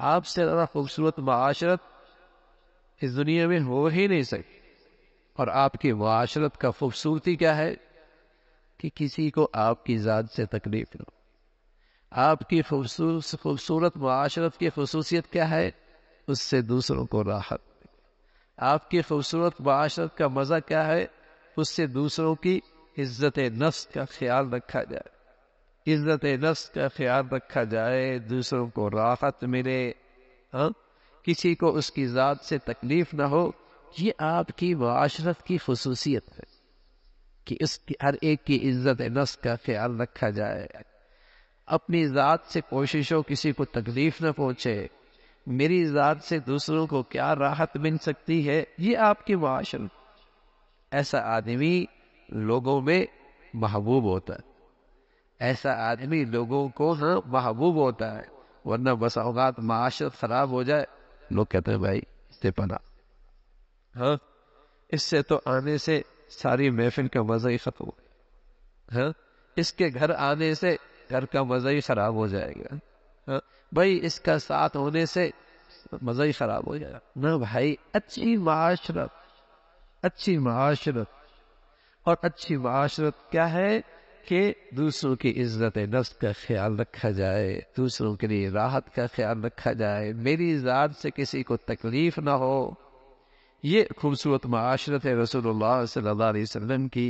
आपसे ज़्यादा खूबसूरत माशरत इस दुनिया में हो ही नहीं सकती और आपकी माशरत का खूबसूरती क्या है कि किसी को आपकी ज़ात से तकलीफ न हो आपकी खूबसूरत माशरत की खसूसियत क्या है उससे दूसरों को राहत आपकी खूबसूरत माशरत का मज़ा क्या है उससे दूसरों की इज्जत नफ्स का ख्याल रखा जाए इज्जत नफ्स का ख्याल रखा जाए दूसरों को राहत मिले हाँ किसी को उसकी ज़ात से तकलीफ ना हो ये आपकी माशरत की खसूसियत है कि इसकी हर एक की इज्जत नफ्स का ख्याल रखा जाए अपनी ज़ात से कोशिश हो किसी को तकलीफ ना पहुँचे मेरी ज़ात से दूसरों को क्या राहत मिल सकती है ये आपकी माशरत ऐसा आदमी लोगों में महबूब होता है ऐसा आदमी लोगों को हाँ, महबूब होता है वरना बस अवगात माशर खराब हो जाए लोग कहते हैं भाई इससे पना हाँ इससे तो आने से सारी महफिल का मज़ा ही खत्म हो हाँ इसके घर आने से घर का मज़ा ही खराब हो जाएगा हाँ भाई इसका साथ होने से मज़ा ही खराब हो जाएगा ना भाई अच्छी माशरत अच्छी माशरत और अच्छी माशरत क्या है कि दूसरों की इज्जत नफ्स का ख्याल रखा जाए दूसरों के लिए राहत का ख्याल रखा जाए मेरी ज़ात से किसी को तकलीफ ना हो ये खूबसूरत माशरत है रसोल्ला सल्ला वसम की